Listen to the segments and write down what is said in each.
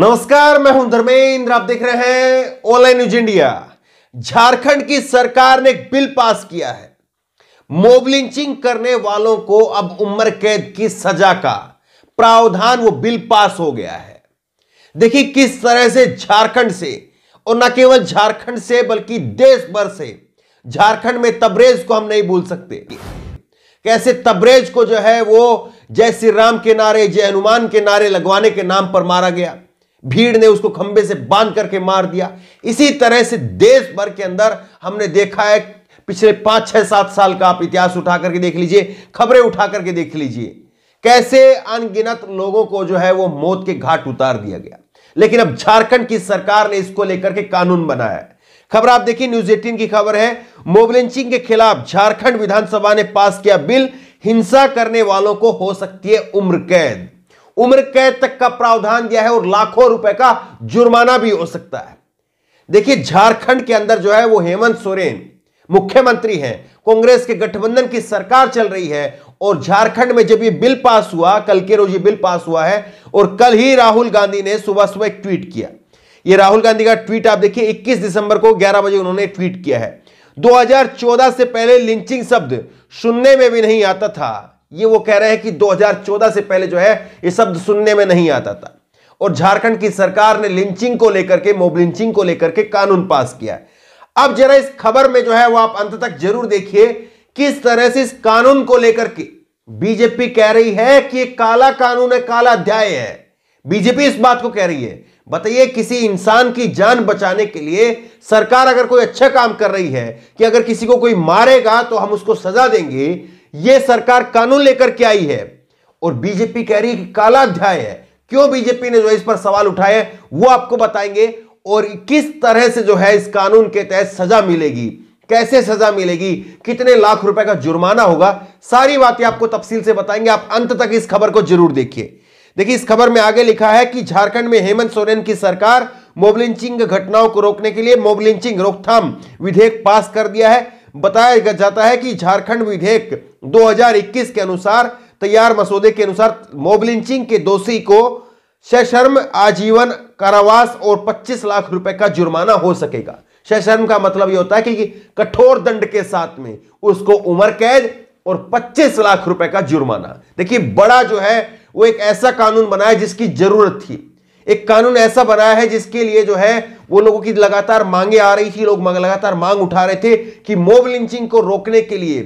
नमस्कार मैं हूं धर्मेंद्र आप देख रहे हैं ऑनलाइन न्यूज इंडिया झारखंड की सरकार ने एक बिल पास किया है मोब लिंचिंग करने वालों को अब उम्र कैद की सजा का प्रावधान वो बिल पास हो गया है देखिए किस तरह से झारखंड से और न केवल झारखंड से बल्कि देश भर से झारखंड में तबरेज को हम नहीं भूल सकते कैसे तबरेज को जो है वो जय श्री राम के नारे जय हनुमान के नारे लगवाने के नाम पर मारा गया भीड़ ने उसको खंबे से बांध करके मार दिया इसी तरह से देश भर के अंदर हमने देखा है पिछले पांच छह सात साल का आप इतिहास उठा करके देख लीजिए खबरें उठा करके देख लीजिए कैसे अनगिनत लोगों को जो है वो मौत के घाट उतार दिया गया लेकिन अब झारखंड की सरकार ने इसको लेकर के कानून बनाया है खबर आप देखिए न्यूज एटीन की खबर है मोबलिंचिंग के खिलाफ झारखंड विधानसभा ने पास किया बिल हिंसा करने वालों को हो सकती है उम्र कैद उम्र कैद तक का प्रावधान दिया है और लाखों रुपए का जुर्माना भी हो सकता है देखिए झारखंड के अंदर जो है वो हेमंत सोरेन मुख्यमंत्री हैं कांग्रेस के गठबंधन की सरकार चल रही है और झारखंड में जब ये बिल पास हुआ कल के रोज ये बिल पास हुआ है और कल ही राहुल गांधी ने सुबह सुबह एक ट्वीट किया ये राहुल गांधी का ट्वीट आप देखिए 21 दिसंबर को 11 बजे उन्होंने ट्वीट किया है 2014 से पहले लिंचिंग शब्द सुनने में भी नहीं आता था ये वो कह रहे हैं कि 2014 से पहले जो है ये शब्द सुनने में नहीं आता था और झारखंड की सरकार ने लिंचिंग को लेकर के मोब लिंचिंग को लेकर के कानून पास किया अब जरा इस खबर में जो है वो आप अंत तक जरूर देखिए किस तरह से इस कानून को लेकर के बीजेपी कह रही है कि ये काला कानून है काला अध्याय है बीजेपी इस बात को कह रही है बताइए किसी इंसान की जान बचाने के लिए सरकार अगर कोई अच्छा काम कर रही है कि अगर किसी को कोई मारेगा तो हम उसको सजा देंगे यह सरकार कानून लेकर के आई है और बीजेपी कह रही है कि काला अध्याय है क्यों बीजेपी ने जो इस पर सवाल उठाए वो आपको बताएंगे और किस तरह से जो है इस कानून के तहत सजा मिलेगी कैसे सजा मिलेगी कितने लाख रुपए का जुर्माना होगा सारी बातें आपको तफसील से बताएंगे आप अंत तक इस खबर को जरूर देखिए देखिए इस खबर में आगे लिखा है कि झारखंड में हेमंत सोरेन की सरकार मोबलिंचिंग घटनाओं को रोकने के लिए मोबलिंचिंग रोकथाम विधेयक पास कर दिया है बताया जाता है कि झारखंड विधेयक 2021 के अनुसार तैयार मसौदे के अनुसार मोबलिंचिंग के दोषी को सशर्म आजीवन कारावास और 25 लाख रुपए का जुर्माना हो सकेगा सशर्म का मतलब यह होता है कि कठोर दंड के साथ में उसको उम्र कैद और 25 लाख रुपए का जुर्माना देखिए बड़ा जो है वो एक ऐसा कानून बनाया जिसकी जरूरत थी एक कानून ऐसा बनाया है जिसके लिए जो है वो लोगों की लगातार मांगे आ रही थी लोग लगातार मांग उठा रहे थे कि मोब लिंचिंग को रोकने के लिए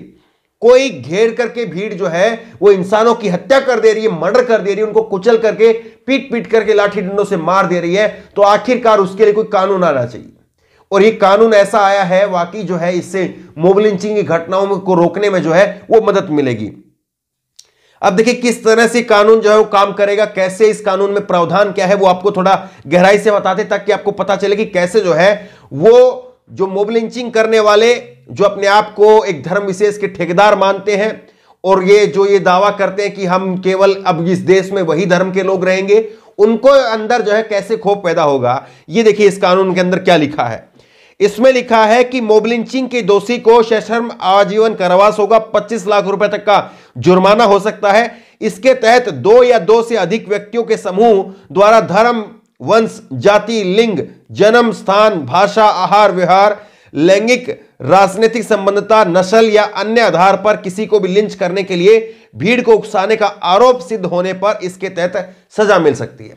कोई घेर करके भीड़ जो है वो इंसानों की हत्या कर दे रही है मर्डर कर दे रही है उनको कुचल करके पीट पीट करके लाठी डंडों से मार दे रही है तो आखिरकार उसके लिए कोई कानून आना चाहिए और ये कानून ऐसा आया है वाकई जो है इससे मोबलिंचिंग की घटनाओं को रोकने में जो है वो मदद मिलेगी अब देखिए किस तरह से कानून जो है वो काम करेगा कैसे इस कानून में प्रावधान क्या है वो आपको थोड़ा गहराई से बताते ताकि आपको पता चले कि कैसे जो है वो जो मोब लिंचिंग करने वाले जो अपने आप को एक धर्म विशेष के ठेकेदार मानते हैं और ये जो ये दावा करते हैं कि हम केवल अब इस देश में वही धर्म के लोग रहेंगे उनको अंदर जो है कैसे खोप पैदा होगा ये देखिए इस कानून के अंदर क्या लिखा है इसमें लिखा है कि मोबलिंचिंग के दोषी को सशर्म आजीवन कारावास होगा 25 लाख रुपए तक का जुर्माना हो सकता है इसके तहत दो या दो से अधिक व्यक्तियों के समूह द्वारा धर्म वंश जाति लिंग जन्म स्थान भाषा आहार विहार लैंगिक राजनीतिक संबंधता नस्ल या अन्य आधार पर किसी को भी लिंच करने के लिए भीड़ को उकसाने का आरोप सिद्ध होने पर इसके तहत सजा मिल सकती है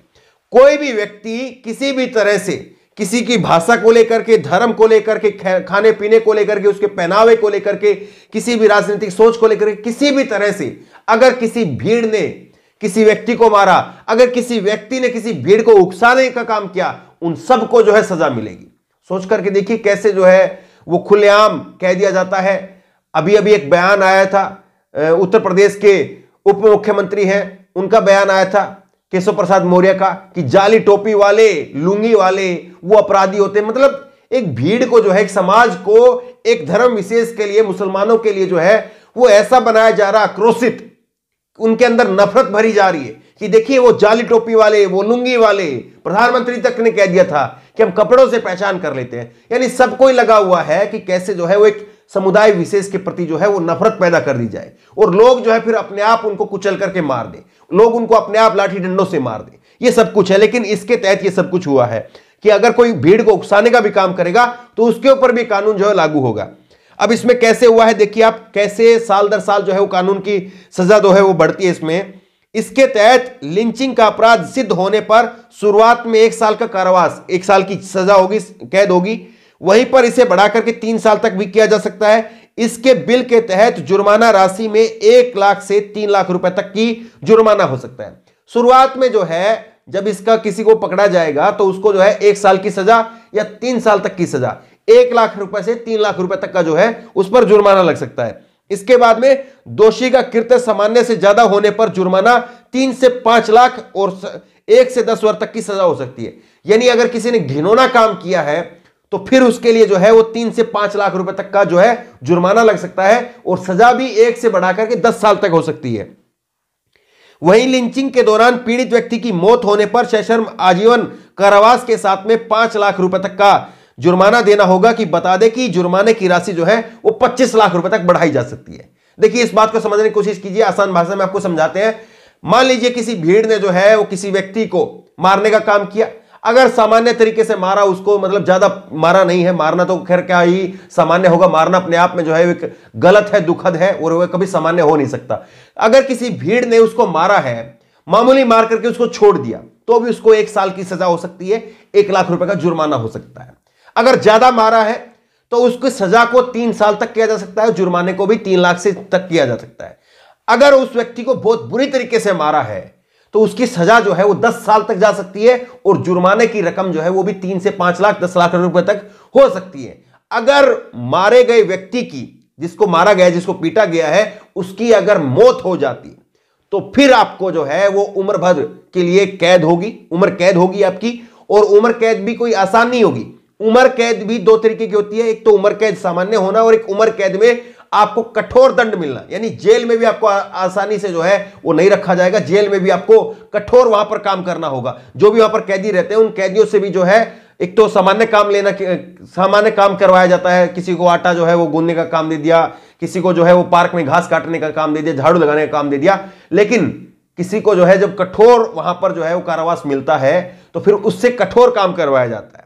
कोई भी व्यक्ति किसी भी तरह से किसी की भाषा को लेकर के धर्म को लेकर के खाने पीने को लेकर के उसके पहनावे को लेकर के किसी भी राजनीतिक सोच को लेकर के किसी भी तरह से अगर किसी भीड़ ने किसी व्यक्ति को मारा अगर किसी व्यक्ति ने किसी भीड़ को उकसाने का काम किया उन सबको जो है सजा मिलेगी सोच करके देखिए कैसे जो है वो खुलेआम कह दिया जाता है अभी अभी एक बयान आया था उत्तर प्रदेश के उप मुख्यमंत्री हैं उनका बयान आया था केशव प्रसाद मौर्य का कि जाली टोपी वाले लुंगी वाले वो अपराधी होते मतलब एक भीड़ को जो है एक समाज को एक धर्म विशेष के लिए मुसलमानों के लिए जो है वो ऐसा बनाया जा रहा आक्रोशित उनके अंदर नफरत भरी जा रही है कि देखिए वो जाली टोपी वाले वो लुंगी वाले प्रधानमंत्री तक ने कह दिया था कि हम कपड़ों से पहचान कर लेते हैं यानी सबको लगा हुआ है कि कैसे जो है वो एक समुदाय विशेष के प्रति जो है वो नफरत पैदा कर दी जाए और लोग जो है फिर अपने आप उनको कुचल करके मार दे लोग उनको अपने आप लाठी डंडों से मार दें ये सब कुछ है लेकिन इसके तहत ये सब कुछ हुआ है कि अगर कोई भीड़ को उकसाने का भी काम करेगा तो उसके ऊपर भी कानून जो है लागू होगा अब इसमें कैसे हुआ है देखिए आप कैसे साल दर साल जो है वो कानून की सजा जो है वो बढ़ती है इसमें इसके तहत लिंचिंग का अपराध सिद्ध होने पर शुरुआत में एक साल का कारावास एक साल की सजा होगी कैद होगी वहीं पर इसे बढ़ा करके तीन साल तक भी किया जा सकता है इसके बिल के तहत जुर्माना राशि में एक लाख से तीन लाख रुपए तक की जुर्माना हो सकता है शुरुआत में जो है जब इसका किसी को पकड़ा जाएगा तो उसको जो है एक साल की सजा या तीन साल तक की सजा एक लाख रुपए से तीन लाख रुपए तक का जो है उस पर जुर्माना लग सकता है इसके बाद में दोषी का कृत्य सामान्य से ज्यादा होने पर जुर्माना तीन से पांच लाख और एक से दस वर्ष तक की सजा हो सकती है यानी अगर किसी ने घिनौना काम किया है तो फिर उसके लिए जो है वो तीन से पांच लाख रुपए तक का जो है जुर्माना लग सकता है और सजा भी एक से बढ़ाकर के दस साल तक हो सकती है वहीं लिंचिंग के दौरान पीड़ित व्यक्ति की मौत होने पर सशर्म आजीवन कारावास के साथ में पांच लाख रुपए तक का जुर्माना देना होगा कि बता दे कि जुर्माने की राशि जो है वो पच्चीस लाख रुपए तक बढ़ाई जा सकती है देखिए इस बात को समझने की कोशिश कीजिए आसान भाषा में आपको समझाते हैं मान लीजिए किसी भीड़ ने जो है वो किसी व्यक्ति को मारने का काम किया अगर सामान्य तरीके से मारा उसको मतलब ज्यादा मारा नहीं है मारना तो खैर क्या ही सामान्य होगा मारना अपने आप में जो है गलत है दुखद है और वह कभी सामान्य हो नहीं सकता अगर किसी भीड़ ने उसको मारा है मामूली मार करके उसको छोड़ दिया तो भी उसको एक साल की सजा हो सकती है एक लाख रुपए का जुर्माना हो सकता है अगर ज्यादा मारा है तो उसकी सजा को तीन साल तक किया जा सकता है जुर्माने को भी तीन लाख से तक किया जा सकता है अगर उस व्यक्ति को बहुत बुरी तरीके से मारा है तो उसकी सजा जो है वो दस साल तक जा सकती है और जुर्माने की रकम जो है वो भी तीन से पांच लाख दस लाख रुपए तक हो सकती है अगर मारे गए व्यक्ति की जिसको मारा गया जिसको पीटा गया है उसकी अगर मौत हो जाती तो फिर आपको जो है वो उम्र भर के लिए कैद होगी उम्र कैद होगी आपकी और उम्र कैद भी कोई आसान नहीं होगी उम्र कैद भी दो तरीके की होती है एक तो उम्र कैद सामान्य होना और एक उम्र कैद में आपको कठोर दंड मिलना यानी जेल में भी आपको आसानी से जो है वो नहीं रखा जाएगा जेल में भी आपको कठोर वहां पर काम करना होगा जो भी वहां पर कैदी रहते हैं उन कैदियों से भी जो है एक तो सामान्य काम लेना सामान्य काम करवाया जाता है किसी को आटा जो है वो गूंदने का काम दे दिया किसी को जो है वो पार्क में घास काटने का काम दे दिया झाड़ू लगाने का काम दे दिया लेकिन किसी को जो है जब कठोर वहां पर जो है वो कारावास मिलता है तो फिर उससे कठोर काम करवाया जाता है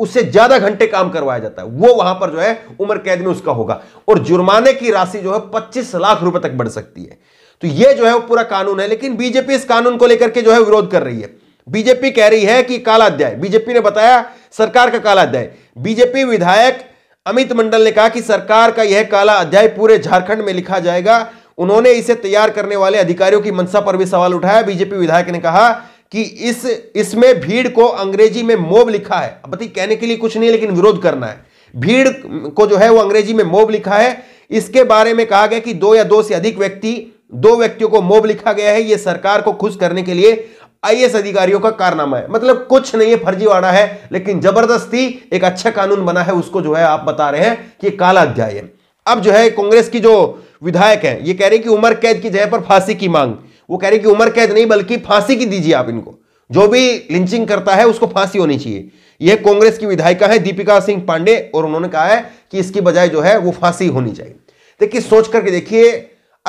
उससे ज्यादा घंटे काम करवाया जाता है वो वहां पर जो है उम्र कैद में उसका होगा और जुर्माने की राशि जो है पच्चीस लाख रुपए तक बढ़ सकती है तो ये जो है वो पूरा कानून है लेकिन बीजेपी इस कानून को लेकर के जो है विरोध कर रही है बीजेपी कह रही है कि काला अध्याय बीजेपी ने बताया सरकार का काला अध्याय बीजेपी विधायक अमित मंडल ने कहा कि सरकार का यह काला अध्याय पूरे झारखंड में लिखा जाएगा उन्होंने इसे तैयार करने वाले अधिकारियों की मंशा पर भी सवाल उठाया बीजेपी विधायक ने कहा कि इस इसमें भीड़ को अंग्रेजी में मोब लिखा है अब कहने के लिए कुछ नहीं लेकिन विरोध करना है भीड़ को जो है वो अंग्रेजी में मोब लिखा है इसके बारे में कहा गया कि दो या दो से अधिक व्यक्ति दो व्यक्तियों को मोब लिखा गया है यह सरकार को खुश करने के लिए आईएएस अधिकारियों का कारनामा है मतलब कुछ नहीं है फर्जीवाड़ा है लेकिन जबरदस्ती एक अच्छा कानून बना है उसको जो है आप बता रहे हैं कि काला अध्याय है अब जो है कांग्रेस की जो विधायक है ये कह रहे हैं कि उम्र कैद की जगह पर फांसी की मांग वो कह रहे कि उम्र कैद नहीं बल्कि फांसी की दीजिए आप इनको जो भी लिंचिंग करता है उसको फांसी होनी चाहिए यह कांग्रेस की विधायिका है दीपिका सिंह पांडे और उन्होंने कहा है कि इसकी बजाय जो है वो फांसी होनी चाहिए देखिए सोच करके देखिए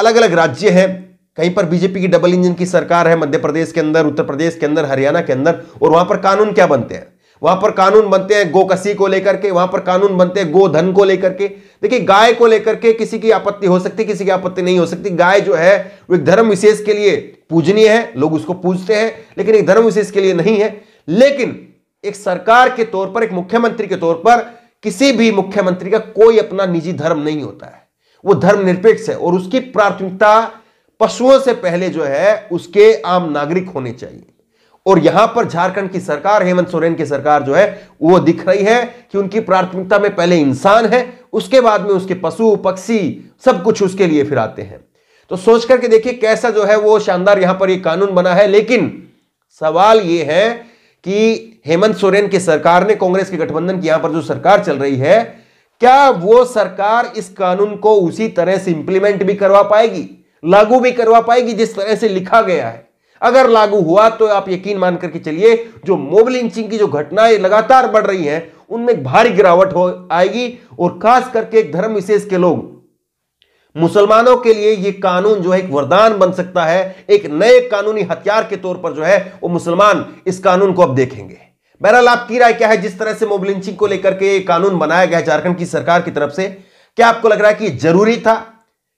अलग अलग राज्य हैं कहीं पर बीजेपी की डबल इंजन की सरकार है मध्य प्रदेश के अंदर उत्तर प्रदेश के अंदर हरियाणा के अंदर और वहां पर कानून क्या बनते हैं वहां पर कानून बनते हैं गोकसी को लेकर के वहां पर कानून बनते हैं गोधन को लेकर के देखिए गाय को लेकर के किसी की आपत्ति हो सकती किसी की आपत्ति नहीं हो सकती गाय जो है वो एक धर्म विशेष के लिए पूजनीय है लोग उसको पूजते हैं लेकिन एक धर्म विशेष के लिए नहीं है लेकिन एक सरकार के तौर पर एक मुख्यमंत्री के तौर पर किसी भी मुख्यमंत्री का कोई अपना निजी धर्म नहीं होता है वो धर्म निरपेक्ष है और उसकी प्राथमिकता पशुओं से पहले जो है उसके आम नागरिक होने चाहिए और यहां पर झारखंड की सरकार हेमंत सोरेन की सरकार जो है वो दिख रही है कि उनकी प्राथमिकता में पहले इंसान है उसके बाद में उसके पशु पक्षी सब कुछ उसके लिए फिर आते हैं तो सोच करके देखिए कैसा जो है वो शानदार यहां पर ये कानून बना है लेकिन सवाल ये है कि हेमंत सोरेन की सरकार ने कांग्रेस के गठबंधन की यहां पर जो सरकार चल रही है क्या वो सरकार इस कानून को उसी तरह से इंप्लीमेंट भी करवा पाएगी लागू भी करवा पाएगी जिस तरह से लिखा गया है अगर लागू हुआ तो आप यकीन मान करके चलिए जो मोब लिंचिंग की जो घटनाएं लगातार बढ़ रही हैं उनमें भारी गिरावट हो आएगी और खास करके एक धर्म विशेष के लोग मुसलमानों के लिए यह कानून जो है एक वरदान बन सकता है एक नए कानूनी हथियार के तौर पर जो है वो मुसलमान इस कानून को अब देखेंगे बहरहाल आपकी राय क्या है जिस तरह से मोब लिंचिंग को लेकर के कानून बनाया गया झारखंड की सरकार की तरफ से क्या आपको लग रहा है कि जरूरी था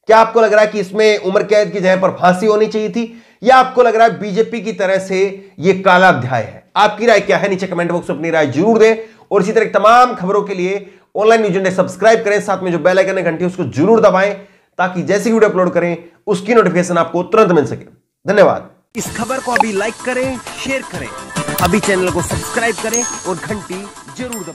क्या आपको लग रहा है कि इसमें उम्र कैद की जगह पर फांसी होनी चाहिए थी या आपको लग रहा है बीजेपी की तरह से ये काला अध्याय है आपकी राय क्या है नीचे कमेंट बॉक्स में अपनी राय जरूर दें और इसी तरह तमाम खबरों के लिए ऑनलाइन न्यूज इंडिया सब्सक्राइब करें साथ में जो बेल आइकन है घंटी उसको जरूर दबाएं ताकि जैसे वीडियो अपलोड करें उसकी नोटिफिकेशन आपको तुरंत मिल सके धन्यवाद इस खबर को अभी लाइक करें शेयर करें अभी चैनल को सब्सक्राइब करें और घंटी जरूर